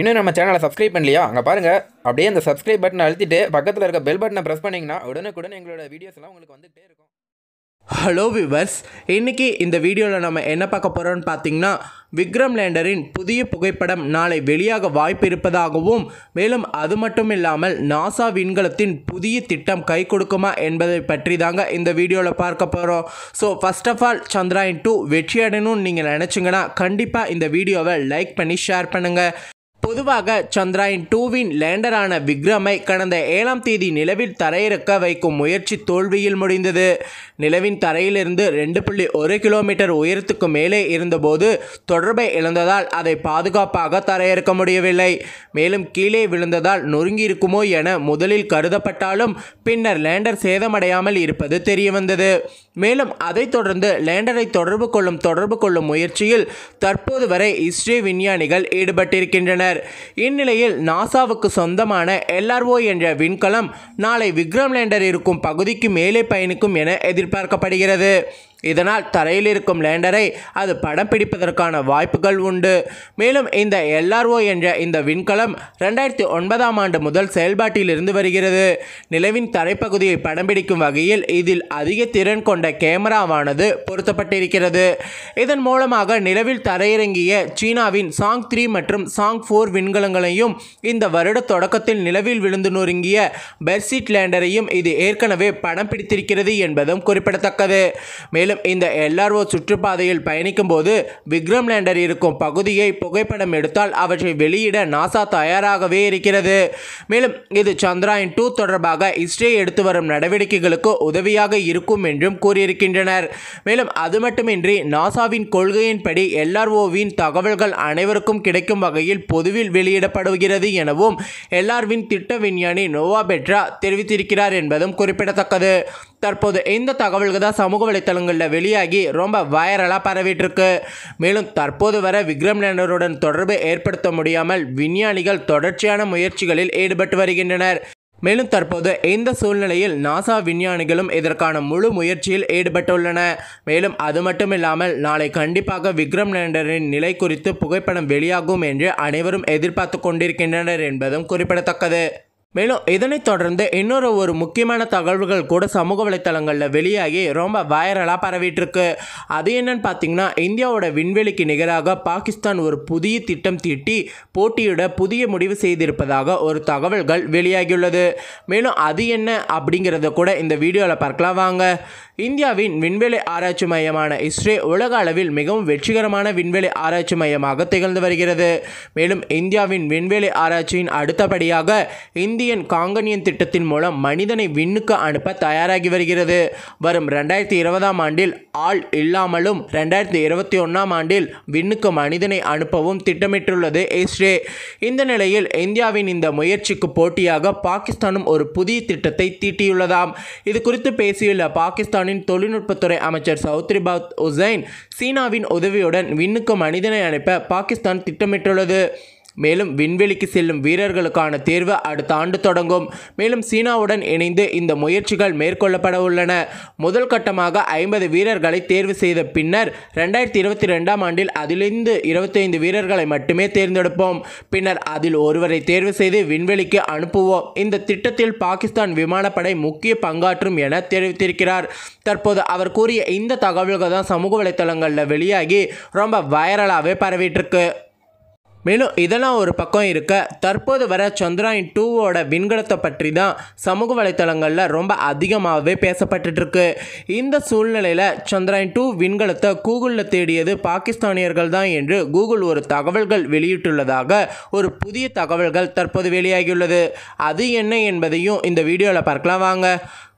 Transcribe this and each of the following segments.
இன்னும் நம்ம சேனலை சப்ஸ்கிரைப் பண்ணலையா அங்கே பாருங்கள் அப்படியே அந்த சப்ஸ்கிரைப் பட்டனை அழுத்திட்டு பக்கத்தில் இருக்க பெல் பட்டனை ப்ரெஸ் பண்ணிங்கன்னா உடனுக்குடன் எங்களோட வீடியோஸ்லாம் உங்களுக்கு வந்துகிட்டே இருக்கும் ஹலோ விவர்ஸ் இன்றைக்கி இந்த வீடியோவில் நம்ம என்ன பார்க்க போகிறோம்னு பார்த்தீங்கன்னா விக்ரம் லேண்டரின் புதிய புகைப்படம் நாளை வெளியாக வாய்ப்பு இருப்பதாகவும் மேலும் அது மட்டும் இல்லாமல் நாசா விண்கலத்தின் புதிய திட்டம் கை கொடுக்குமா என்பதை பற்றி தாங்க இந்த வீடியோவில் பார்க்க போகிறோம் so first of all Chandrayaan two வெற்றியடணும்னு நீங்கள் நினச்சிங்கன்னா கண்டிப்பாக இந்த வீடியோவை லைக் பண்ணி ஷேர் பண்ணுங்கள் பொதுவாக சந்திராயன் டூவின் லேண்டரான விக்ரமை கடந்த ஏழாம் தேதி நிலவில் தரையிறக்க வைக்கும் முயற்சி தோல்வியில் முடிந்தது நிலவின் தரையிலிருந்து ரெண்டு புள்ளி ஒரு கிலோமீட்டர் உயரத்துக்கு மேலே இருந்தபோது தொடர்பை இழந்ததால் அதை பாதுகாப்பாக தரையிறக்க முடியவில்லை மேலும் கீழே விழுந்ததால் நொறுங்கி இருக்குமோ என முதலில் கருதப்பட்டாலும் பின்னர் லேண்டர் சேதமடையாமல் இருப்பது தெரியவந்தது மேலும் அதைத் தொடர்ந்து லேண்டரை தொடர்பு கொள்ளும் தொடர்பு கொள்ளும் முயற்சியில் தற்போது வரை இஸ்ரே விஞ்ஞானிகள் ஈடுபட்டிருக்கின்றனர் இந்நிலையில் நாசாவுக்கு சொந்தமான எல்ஆர்ஓ என்ற விண்கலம் நாளை விக்ரம் லேண்டர் இருக்கும் பகுதிக்கு மேலே பயணிக்கும் என எதிர்பார்க்கப்படுகிறது இதனால் தரையில் இருக்கும் லேண்டரை அது படம் பிடிப்பதற்கான வாய்ப்புகள் உண்டு மேலும் இந்த எல்ஆர்ஓ என்ற இந்த விண்கலம் ரெண்டாயிரத்தி ஒன்பதாம் ஆண்டு முதல் செயல்பாட்டில் இருந்து வருகிறது நிலவின் தரைப்பகுதியை படம் பிடிக்கும் வகையில் இதில் அதிக திறன் கொண்ட கேமராவானது பொருத்தப்பட்டிருக்கிறது இதன் மூலமாக நிலவில் தரையிறங்கிய சீனாவின் சாங் த்ரீ மற்றும் சாங் ஃபோர் விண்கலங்களையும் இந்த வருட தொடக்கத்தில் நிலவில் விழுந்து நொறுங்கிய பெர்சிட் லேண்டரையும் இது ஏற்கனவே படம் பிடித்திருக்கிறது என்பதும் குறிப்பிடத்தக்கது மேலும் மேலும் இந்த எல்ஆர்ஓ சுற்றுப்பாதையில் பயணிக்கும் போது விக்ரம் லேண்டர் இருக்கும் பகுதியை புகைப்படம் எடுத்தால் அவற்றை வெளியிட நாசா தயாராகவே இருக்கிறது மேலும் இது சந்திராயன் டூ தொடர்பாக இஸ்ரே எடுத்து வரும் நடவடிக்கைகளுக்கு உதவியாக இருக்கும் என்றும் கூறியிருக்கின்றனர் மேலும் அது மட்டுமின்றி நாசாவின் கொள்கையின்படி எல்ஆர்ஓவின் தகவல்கள் அனைவருக்கும் கிடைக்கும் வகையில் பொதுவில் வெளியிடப்படுகிறது எனவும் எல்ஆர்வின் திட்ட விஞ்ஞானி நோவா பெட்ரா தெரிவித்திருக்கிறார் என்பதும் குறிப்பிடத்தக்கது தற்போது இந்த தகவல்கள் தான் சமூக வலைத்தளங்களில் நாட்களில் வெளியாகி ரொம்ப வைரலாக பரவிட்டு இருக்கு மேலும் தற்போது வர விக்ரம் லேண்டருடன் தொடர்பு ஏற்படுத்த முடியாமல் விஞ்ஞானிகள் தொடர்ச்சியான முயற்சிகளில் ஈடுபட்டு வருகின்றனர் மேலும் தற்போது இந்த சூழ்நிலையில் நாசா விஞ்ஞானிகளும் இதற்கான முழு முயற்சியில் ஈடுபட்டுள்ளன மேலும் அது மட்டுமில்லாமல் நாளை கண்டிப்பாக விக்ரம் லேண்டரின் நிலை குறித்து புகைப்படம் வெளியாகும் என்று அனைவரும் எதிர்பார்த்து கொண்டிருக்கின்றனர் என்பதும் குறிப்பிடத்தக்கது மேலும் இதனைத் தொடர்ந்து இன்னொரு ஒரு முக்கியமான தகவல்கள் கூட சமூக வலைத்தளங்களில் வெளியாகி ரொம்ப வைரலாக பரவிட்டுருக்கு அது என்னன்னு பார்த்தீங்கன்னா இந்தியாவோட விண்வெளிக்கு நிகராக பாகிஸ்தான் ஒரு புதிய திட்டம் தீட்டி போட்டியிட புதிய முடிவு செய்திருப்பதாக ஒரு தகவல்கள் வெளியாகியுள்ளது மேலும் அது என்ன அப்படிங்கிறத கூட இந்த வீடியோவில் பார்க்கலாம் வாங்க இந்தியாவின் விண்வெளி ஆராய்ச்சி மையமான இஸ்ரே உலக அளவில் மிகவும் வெற்றிகரமான விண்வெளி ஆராய்ச்சி மையமாக திகழ்ந்து வருகிறது மேலும் இந்தியாவின் விண்வெளி ஆராய்ச்சியின் அடுத்தபடியாக இந்தியன் காங்கனியன் திட்டத்தின் மூலம் மனிதனை விண்ணுக்கு அனுப்ப தயாராகி வருகிறது வரும் ரெண்டாயிரத்தி இருபதாம் ஆண்டில் ஆள் இல்லாமலும் ரெண்டாயிரத்தி இருபத்தி ஒன்றாம் ஆண்டில் விண்ணுக்கு மனிதனை அனுப்பவும் திட்டமிட்டுள்ளது இஸ்ரே இந்த நிலையில் இந்தியாவின் இந்த முயற்சிக்கு போட்டியாக பாகிஸ்தானும் ஒரு புதிய திட்டத்தை தீட்டியுள்ளதாம் இது குறித்து பேசியுள்ள பாகிஸ்தான் ஈரானின் தொழில்நுட்பத்துறை அமைச்சர் சௌத்ரிபாத் உசைன் சீனாவின் உதவியுடன் விண்ணுக்கு மனிதனை அனுப்ப பாகிஸ்தான் திட்டமிட்டுள்ளது மேலும் விண்வெளிக்கு செல்லும் வீரர்களுக்கான தேர்வு அடுத்த ஆண்டு தொடங்கும் மேலும் சீனாவுடன் இணைந்து இந்த முயற்சிகள் மேற்கொள்ளப்பட உள்ளன முதல் கட்டமாக ஐம்பது வீரர்களை தேர்வு செய்த பின்னர் ரெண்டாயிரத்தி இருபத்தி ரெண்டாம் ஆண்டில் அதிலிருந்து இருபத்தைந்து வீரர்களை மட்டுமே தேர்ந்தெடுப்போம் பின்னர் அதில் ஒருவரை தேர்வு செய்து விண்வெளிக்கு அனுப்புவோம் இந்த திட்டத்தில் பாகிஸ்தான் விமானப்படை முக்கிய பங்காற்றும் என தெரிவித்திருக்கிறார் தற்போது அவர் கூறிய இந்த தகவல்கள் தான் சமூக வலைத்தளங்களில் வெளியாகி ரொம்ப வைரலாகவே பரவிட்டிருக்கு மேலும் இதெல்லாம் ஒரு பக்கம் இருக்க தற்போது வர சந்திராயன் டூவோட விண்கலத்தை பற்றி தான் சமூக வலைத்தளங்களில் ரொம்ப அதிகமாகவே பேசப்பட்டுருக்கு இந்த சூழ்நிலையில் சந்திராயன் டூ விண்கலத்தை கூகுளில் தேடியது பாகிஸ்தானியர்கள் தான் என்று கூகுள் ஒரு தகவல்கள் வெளியிட்டுள்ளதாக ஒரு புதிய தகவல்கள் தற்போது வெளியாகியுள்ளது அது என்ன என்பதையும் இந்த வீடியோவில் பார்க்கலாம் வாங்க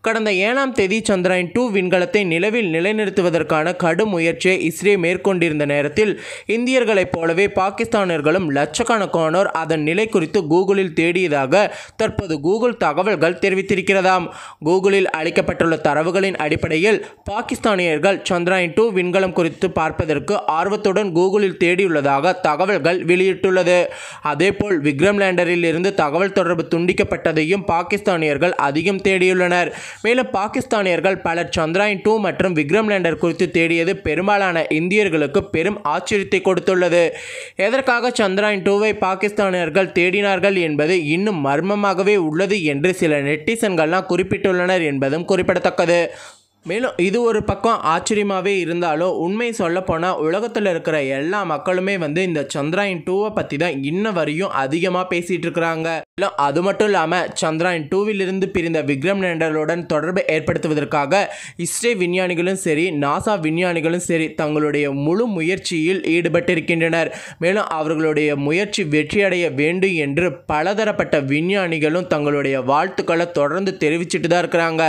கடந்த ஏழாம் தேதி சந்திராயன் டூ விண்கலத்தை நிலவில் நிலைநிறுத்துவதற்கான கடும் முயற்சியை இஸ்ரே மேற்கொண்டிருந்த நேரத்தில் இந்தியர்களைப் போலவே பாகிஸ்தானர்களும் லட்சக்கணக்கானோர் அதன் நிலை குறித்து கூகுளில் தேடியதாக தற்போது கூகுள் தகவல்கள் தெரிவித்திருக்கிறதாம் கூகுளில் அளிக்கப்பட்டுள்ள தரவுகளின் அடிப்படையில் பாகிஸ்தானியர்கள் சந்திராயன் டூ விண்கலம் குறித்து பார்ப்பதற்கு ஆர்வத்துடன் கூகுளில் தேடியுள்ளதாக தகவல்கள் வெளியிட்டுள்ளது அதேபோல் விக்ரம் லேண்டரில் இருந்து தகவல் தொடர்பு துண்டிக்கப்பட்டதையும் பாகிஸ்தானியர்கள் அதிகம் தேடியுள்ளனர் மேலும் பாகிஸ்தானியர்கள் பலர் சந்திராயன் டூ மற்றும் விக்ரம் லேண்டர் குறித்து தேடியது பெரும்பாலான இந்தியர்களுக்கு பெரும் ஆச்சரியத்தை கொடுத்துள்ளது எதற்காக சந்திராயன் டூவை பாகிஸ்தானியர்கள் தேடினார்கள் என்பது இன்னும் மர்மமாகவே உள்ளது என்று சில நெட்டிசன்கள்லாம் குறிப்பிட்டுள்ளனர் என்பதும் குறிப்பிடத்தக்கது மேலும் இது ஒரு பக்கம் ஆச்சரியமாகவே இருந்தாலும் உண்மை சொல்லப்போனால் உலகத்தில் இருக்கிற எல்லா மக்களுமே வந்து இந்த சந்திராயன் டூவை பற்றி தான் இன்ன வரையும் அதிகமாக பேசிகிட்டு இருக்கிறாங்க மேலும் அது மட்டும் இல்லாமல் சந்திராயன் டூவிலிருந்து பிரிந்த விக்ரம் லேண்டருடன் தொடர்பு ஏற்படுத்துவதற்காக இஸ்ரே விஞ்ஞானிகளும் சரி நாசா விஞ்ஞானிகளும் சரி தங்களுடைய முழு முயற்சியில் ஈடுபட்டிருக்கின்றனர் மேலும் அவர்களுடைய முயற்சி வெற்றியடைய வேண்டும் என்று பலதரப்பட்ட விஞ்ஞானிகளும் தங்களுடைய வாழ்த்துக்களை தொடர்ந்து தெரிவிச்சுட்டு தான் இருக்கிறாங்க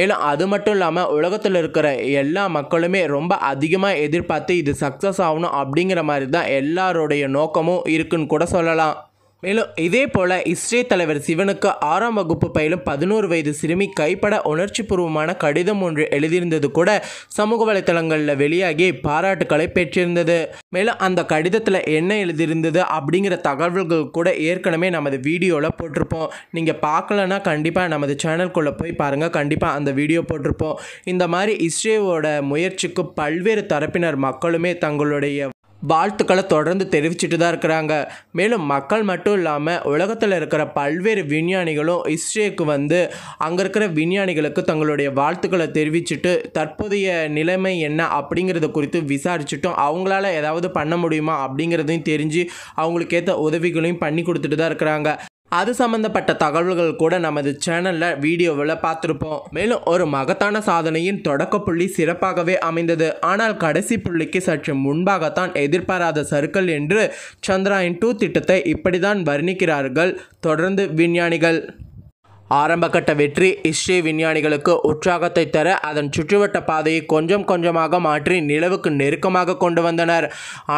மேலும் அது மட்டும் இல்லாமல் உலகத்தில் இருக்கிற எல்லா மக்களுமே ரொம்ப அதிகமாக எதிர்பார்த்து இது சக்ஸஸ் ஆகணும் அப்படிங்கிற மாதிரி தான் எல்லாருடைய நோக்கமும் இருக்குன்னு கூட சொல்லலாம் மேலும் இதே போல இஸ்ரே தலைவர் சிவனுக்கு ஆறாம் வகுப்பு பயிலும் பதினோரு வயது சிறுமி கைப்பட உணர்ச்சி பூர்வமான கடிதம் ஒன்று எழுதியிருந்தது கூட சமூக வலைதளங்களில் வெளியாகி பாராட்டுக்களை பெற்றிருந்தது மேலும் அந்த கடிதத்தில் என்ன எழுதியிருந்தது அப்படிங்கிற தகவல்கள் கூட ஏற்கனவே நமது வீடியோவில் போட்டிருப்போம் நீங்கள் பார்க்கலன்னா கண்டிப்பாக நமது சேனல்குள்ளே போய் பாருங்கள் கண்டிப்பாக அந்த வீடியோ போட்டிருப்போம் இந்த மாதிரி இஸ்ரேவோட முயற்சிக்கு பல்வேறு தரப்பினர் மக்களுமே தங்களுடைய வாழ்த்துக்களை தொடர்ந்து தெரிவிச்சுட்டு தான் இருக்கிறாங்க மேலும் மக்கள் மட்டும் இல்லாமல் உலகத்தில் இருக்கிற பல்வேறு விஞ்ஞானிகளும் இஸ்ரேக்கு வந்து அங்கே இருக்கிற விஞ்ஞானிகளுக்கு தங்களுடைய வாழ்த்துக்களை தெரிவிச்சுட்டு தற்போதைய நிலைமை என்ன அப்படிங்கிறத குறித்து விசாரிச்சுட்டும் அவங்களால ஏதாவது பண்ண முடியுமா அப்படிங்கிறதையும் தெரிஞ்சு அவங்களுக்கு ஏற்ற உதவிகளையும் பண்ணி கொடுத்துட்டு தான் இருக்கிறாங்க அது சம்பந்தப்பட்ட தகவல்கள் கூட நமது சேனலில் வீடியோவில் பார்த்துருப்போம் மேலும் ஒரு மகத்தான சாதனையின் தொடக்க புள்ளி சிறப்பாகவே அமைந்தது ஆனால் கடைசி புள்ளிக்கு சற்று முன்பாகத்தான் எதிர்பாராத சருக்கள் என்று சந்திராயன் டூ திட்டத்தை இப்படிதான் வர்ணிக்கிறார்கள் தொடர்ந்து விஞ்ஞானிகள் ஆரம்பகட்ட வெற்றி இஸ்ரே விஞ்ஞானிகளுக்கு உற்சாகத்தை தர அதன் சுற்றுவட்ட பாதையை கொஞ்சம் கொஞ்சமாக மாற்றி நிலவுக்கு நெருக்கமாக கொண்டு வந்தனர்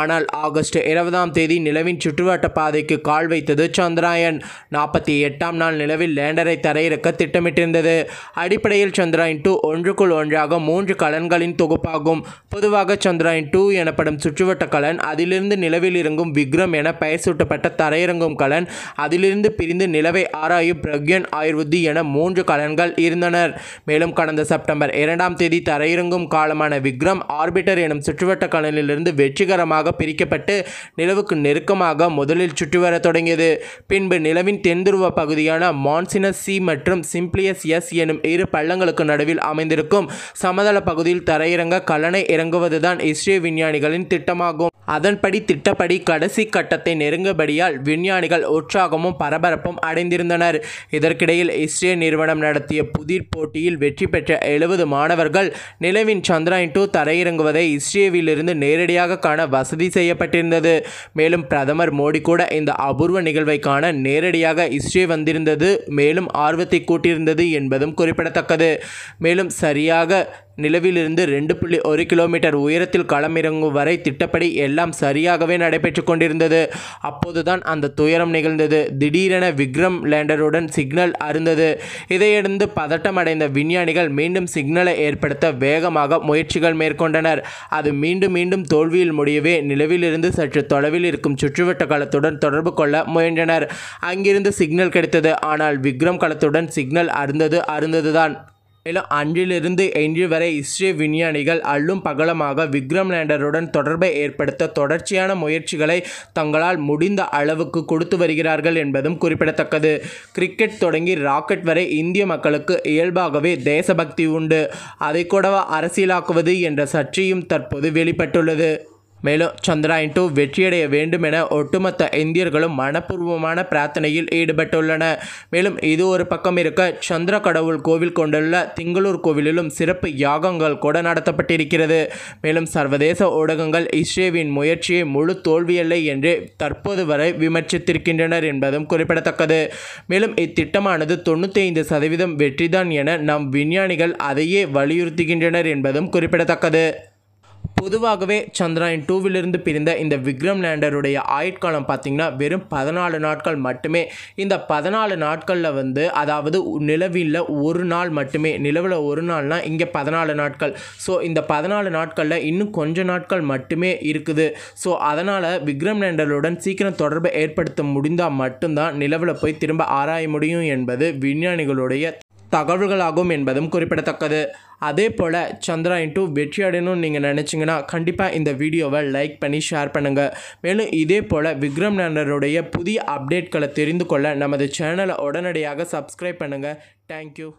ஆனால் ஆகஸ்ட் இருபதாம் தேதி நிலவின் சுற்றுவட்ட பாதைக்கு கால் வைத்தது சந்திராயன் நாற்பத்தி எட்டாம் நாள் நிலவில் லேண்டரை தரையிறக்க திட்டமிட்டிருந்தது அடிப்படையில் சந்திராயன் டூ ஒன்றுக்குள் ஒன்றாக மூன்று கலன்களின் தொகுப்பாகும் பொதுவாக சந்திராயன் டூ எனப்படும் சுற்றுவட்ட கலன் அதிலிருந்து நிலவில் இறங்கும் விக்ரம் என பெயர் சூட்டப்பட்ட தரையிறங்கும் கலன் அதிலிருந்து பிரிந்து நிலவை ஆராயும் பிரக்யன் ஆயுர்வு உறுதி என மூன்று கலன்கள் இருந்தனர் மேலும் கடந்த செப்டம்பர் இரண்டாம் தேதி தரையிறங்கும் காலமான விக்ரம் ஆர்பிட்டர் எனும் சுற்றுவட்ட கலனிலிருந்து வெற்றிகரமாக பிரிக்கப்பட்டு நிலவுக்கு நெருக்கமாக முதலில் சுற்றிவரத் தொடங்கியது பின்பு நிலவின் தென்துருவ பகுதியான மான்சினஸ் சி மற்றும் சிம்பிளியஸ் எஸ் எனும் இரு பள்ளங்களுக்கு நடுவில் அமைந்திருக்கும் சமதள பகுதியில் தரையிறங்க கலனை இறங்குவதுதான் இஸ்ரே விஞ்ஞானிகளின் திட்டமாகும் அதன்படி திட்டப்படி கடைசி கட்டத்தை நெருங்கபடியால் விஞ்ஞானிகள் உற்சாகமும் பரபரப்பும் அடைந்திருந்தனர் இதற்கிடையில் இஸ்ரே நிறுவனம் நடத்திய புதிர் போட்டியில் வெற்றி பெற்ற எழுபது மாணவர்கள் நிலவின் சந்திராயன் டூ தரையிறங்குவதை இஸ்ரேவிலிருந்து நேரடியாக காண வசதி செய்யப்பட்டிருந்தது மேலும் பிரதமர் மோடி கூட இந்த அபூர்வ நிகழ்வை காண நேரடியாக இஸ்ரே வந்திருந்தது மேலும் ஆர்வத்தை கூட்டியிருந்தது என்பதும் குறிப்பிடத்தக்கது மேலும் சரியாக நிலவிலிருந்து ரெண்டு புள்ளி ஒரு கிலோமீட்டர் உயரத்தில் களமிறங்கும் வரை திட்டப்படி எல்லாம் சரியாகவே நடைபெற்று கொண்டிருந்தது அப்போதுதான் அந்த துயரம் நிகழ்ந்தது திடீரென விக்ரம் லேண்டருடன் சிக்னல் அருந்தது இதையடுத்து பதட்டமடைந்த விஞ்ஞானிகள் மீண்டும் சிக்னலை ஏற்படுத்த வேகமாக முயற்சிகள் மேற்கொண்டனர் அது மீண்டும் மீண்டும் தோல்வியில் முடியவே நிலவிலிருந்து சற்று தொலைவில் இருக்கும் சுற்றுவட்ட களத்துடன் தொடர்பு கொள்ள முயன்றனர் அங்கிருந்து சிக்னல் கிடைத்தது ஆனால் விக்ரம் களத்துடன் சிக்னல் அருந்தது அருந்ததுதான் மேலும் அன்றிலிருந்து இன்று வரை இஸ்ரே விஞ்ஞானிகள் அள்ளும் பகலமாக விக்ரம் லேண்டருடன் தொடர்பை ஏற்படுத்த தொடர்ச்சியான முயற்சிகளை தங்களால் முடிந்த அளவுக்கு கொடுத்து வருகிறார்கள் என்பதும் குறிப்பிடத்தக்கது கிரிக்கெட் தொடங்கி ராக்கெட் வரை இந்திய மக்களுக்கு இயல்பாகவே தேசபக்தி உண்டு அதை கூடவா அரசியலாக்குவது என்ற சர்ச்சையும் தற்போது வெளிப்பட்டுள்ளது மேலும் சந்திரா டூ வெற்றியடைய வேண்டும் என ஒட்டுமொத்த இந்தியர்களும் மனப்பூர்வமான பிரார்த்தனையில் ஈடுபட்டுள்ளன மேலும் இது ஒரு பக்கம் இருக்க சந்திர கடவுள் கோவில் கொண்டுள்ள திங்களூர் கோவிலிலும் சிறப்பு யாகங்கள் கூட நடத்தப்பட்டிருக்கிறது மேலும் சர்வதேச ஊடகங்கள் இஸ்ரேவின் முயற்சியை முழு தோல்வியில்லை என்று தற்போது வரை விமர்சித்திருக்கின்றனர் என்பதும் குறிப்பிடத்தக்கது மேலும் இத்திட்டமானது ஐந்து சதவீதம் வெற்றிதான் என நம் விஞ்ஞானிகள் அதையே வலியுறுத்துகின்றனர் என்பதும் குறிப்பிடத்தக்கது பொதுவாகவே சந்திராயன் டூவிலிருந்து பிரிந்த இந்த விக்ரம் லேண்டருடைய ஆயுட்காலம் பார்த்தீங்கன்னா வெறும் பதினாலு நாட்கள் மட்டுமே இந்த பதினாலு நாட்களில் வந்து அதாவது நிலவில் ஒரு நாள் மட்டுமே நிலவில் ஒரு நாள்னால் இங்கே பதினாலு நாட்கள் ஸோ இந்த பதினாலு நாட்களில் இன்னும் கொஞ்ச நாட்கள் மட்டுமே இருக்குது ஸோ அதனால் விக்ரம் லேண்டருடன் சீக்கிரம் தொடர்பை ஏற்படுத்த முடிந்தால் மட்டும்தான் நிலவில் போய் திரும்ப ஆராய முடியும் என்பது விஞ்ஞானிகளுடைய தகவல்களாகும் என்பதும் குறிப்பிடத்தக்கது அதே போல் சந்திரா இன்ட்டு வெற்றி அடையணும்னு நீங்கள் நினச்சிங்கன்னா கண்டிப்பாக இந்த வீடியோவை லைக் பண்ணி ஷேர் பண்ணுங்கள் மேலும் இதே போல் விக்ரம் நன்னருடைய புதிய அப்டேட்களை தெரிந்து கொள்ள நமது சேனலை உடனடியாக சப்ஸ்கிரைப் பண்ணுங்கள் தேங்க்யூ